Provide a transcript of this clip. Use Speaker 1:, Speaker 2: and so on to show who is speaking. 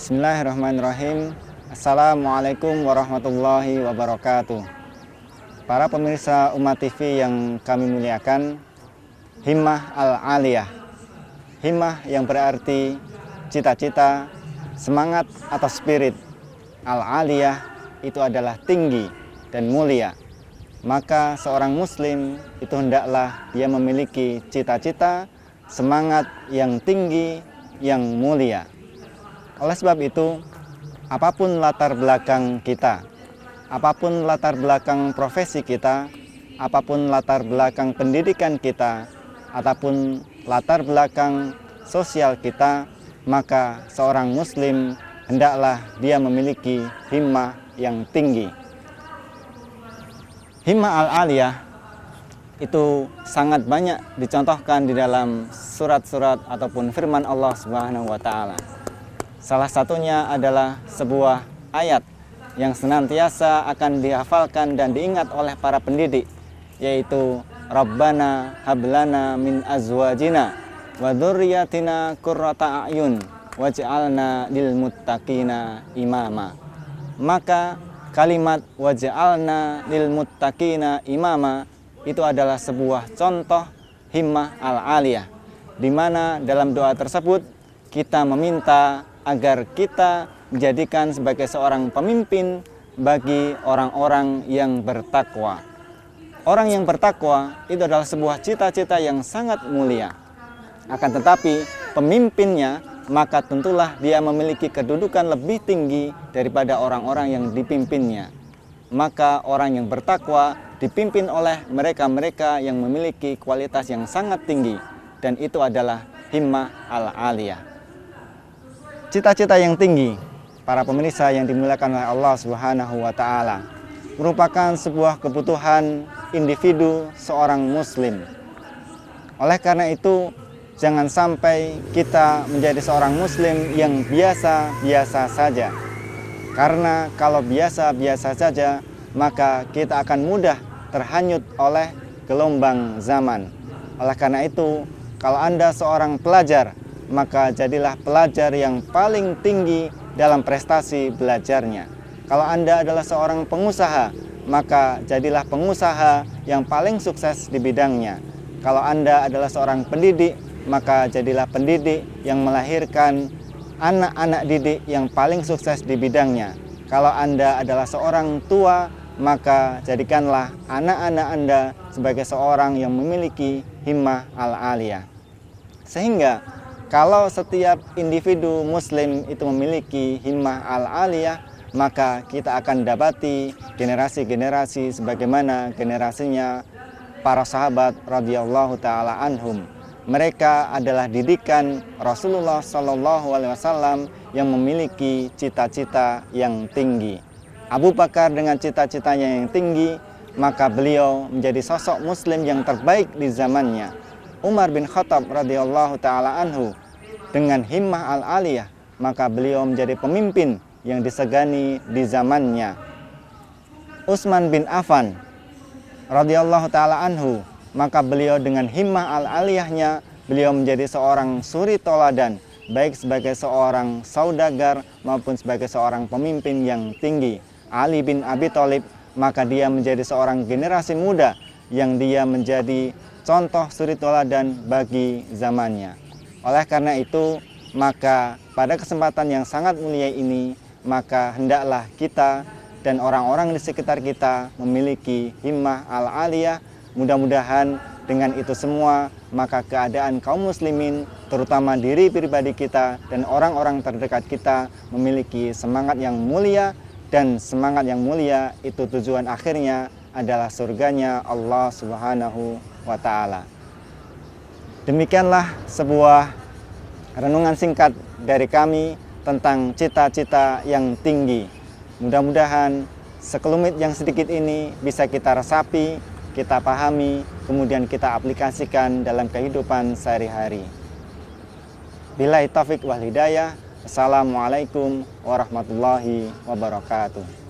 Speaker 1: Bismillahirrahmanirrahim. Assalamualaikum warahmatullahi wabarakatuh. Para pemirsa Umat TV yang kami muliakan, himmah al-aliyah. Himmah yang berarti cita-cita, semangat atau spirit. Al-aliyah itu adalah tinggi dan mulia. Maka seorang muslim itu hendaklah dia memiliki cita-cita, semangat yang tinggi, yang mulia. Oleh sebab itu, apapun latar belakang kita, apapun latar belakang profesi kita, apapun latar belakang pendidikan kita, ataupun latar belakang sosial kita, maka seorang muslim hendaklah dia memiliki himmah yang tinggi. Himmah al-aliyah itu sangat banyak dicontohkan di dalam surat-surat ataupun firman Allah Subhanahu wa taala. Salah satunya adalah sebuah ayat yang senantiasa akan dihafalkan dan diingat oleh para pendidik, yaitu Rabbana hablana min azwajina wa dzurriyyatina qurrata a'yun waj'alna lil muttaqina imama. Maka kalimat waj'alna lil muttaqina imama itu adalah sebuah contoh himmah al-aliyah di mana dalam doa tersebut kita meminta agar kita menjadikan sebagai seorang pemimpin bagi orang-orang yang bertakwa. Orang yang bertakwa itu adalah sebuah cita-cita yang sangat mulia. Akan tetapi, pemimpinnya maka tentulah dia memiliki kedudukan lebih tinggi daripada orang-orang yang dipimpinnya. Maka orang yang bertakwa dipimpin oleh mereka-mereka yang memiliki kualitas yang sangat tinggi dan itu adalah himmah al-aliyah. Cita-cita yang tinggi, para pemirsa yang dimuliakan oleh Allah Subhanahu wa taala, merupakan sebuah kebutuhan individu seorang muslim. Oleh karena itu, jangan sampai kita menjadi seorang muslim yang biasa-biasa saja. Karena kalau biasa-biasa saja, maka kita akan mudah terhanyut oleh gelombang zaman. Oleh karena itu, kalau Anda seorang pelajar, maka jadilah pelajar yang paling tinggi dalam prestasi belajarnya. Kalau Anda adalah seorang pengusaha, maka jadilah pengusaha yang paling sukses di bidangnya. Kalau Anda adalah seorang pendidik, maka jadilah pendidik yang melahirkan anak-anak didik yang paling sukses di bidangnya. Kalau Anda adalah seorang tua, maka jadikanlah anak-anak Anda sebagai seorang yang memiliki himmah al-aliyah. Sehingga kalau setiap individu muslim itu memiliki himmah al-aliyah, maka kita akan dapati generasi-generasi sebagaimana generasinya para sahabat radhiyallahu taala anhum. Mereka adalah didikan Rasulullah Shallallahu Alaihi Wasallam yang memiliki cita-cita yang tinggi. Abu Bakar dengan cita-citanya yang tinggi, maka beliau menjadi sosok Muslim yang terbaik di zamannya. Umar bin Khattab radhiyallahu taala anhu dengan himmah al-aliyah maka beliau menjadi pemimpin yang disegani di zamannya. Utsman bin Affan radhiyallahu taala anhu maka beliau dengan himmah al-aliyahnya beliau menjadi seorang suri toladan baik sebagai seorang saudagar maupun sebagai seorang pemimpin yang tinggi. Ali bin Abi Thalib maka dia menjadi seorang generasi muda yang dia menjadi contoh suri toladan bagi zamannya. Oleh karena itu, maka pada kesempatan yang sangat mulia ini, maka hendaklah kita dan orang-orang di sekitar kita memiliki himmah al-aliyah. Mudah-mudahan dengan itu semua, maka keadaan kaum muslimin, terutama diri pribadi kita dan orang-orang terdekat kita memiliki semangat yang mulia dan semangat yang mulia itu tujuan akhirnya adalah surganya Allah Subhanahu wa taala. Demikianlah sebuah renungan singkat dari kami tentang cita-cita yang tinggi. Mudah-mudahan sekelumit yang sedikit ini bisa kita resapi, kita pahami, kemudian kita aplikasikan dalam kehidupan sehari-hari. Bila taufik wal hidayah, Assalamualaikum warahmatullahi wabarakatuh.